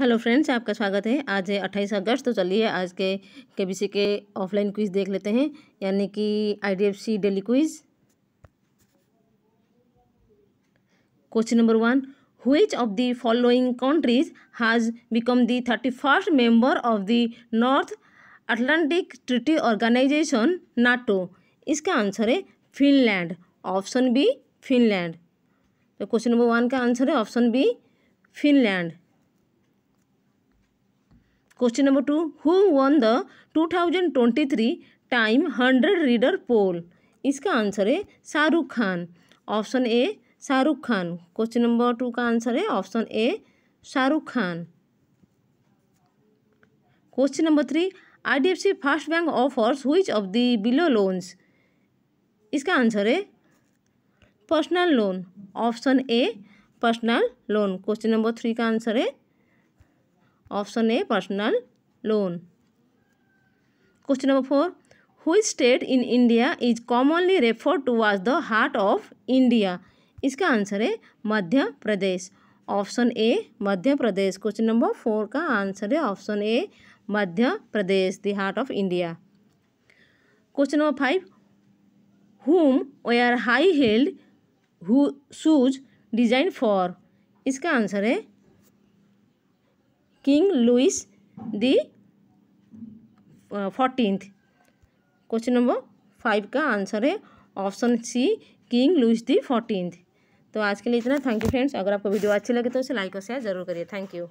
hello friends आपका स्वागत है आज है अट्ठाईस अगस्त तो चलिए आज के केबीसी के ऑफलाइन क्विज देख लेते हैं यानी कि IDFC daily quiz question number one of the following countries has become the thirty first member of the North Atlantic treaty organization NATO इसका आंसर है फिनलैंड ऑप्शन बी फिनलैंड तो question number one का answer है option B Finland question number two who won the two thousand twenty three time hundred reader poll इसका answer है Shahrukh Khan option A Shahrukh Khan question number to का answer है option A Shahrukh Khan question number three IDFC first bank offers which of the below loans इसका answer है personal loan option A personal loan question number three का answer है option A personal loan question number four which state in India is commonly refer to as the heart of India इसका answer है Madhya Pradesh option A Madhya Pradesh question number four का answer है option A Madhya Pradesh the heart of India question number five whom were high heeled shoes designed for इसका answer है king Louis the fourteenth question number five का answer है option C king Louis the fourteenth तो आज के लिए इतना thank you friends अगर आपको वीडियो अच्छी लगे तो उसे लाइक और शेयर जरूर करिए थैंक यू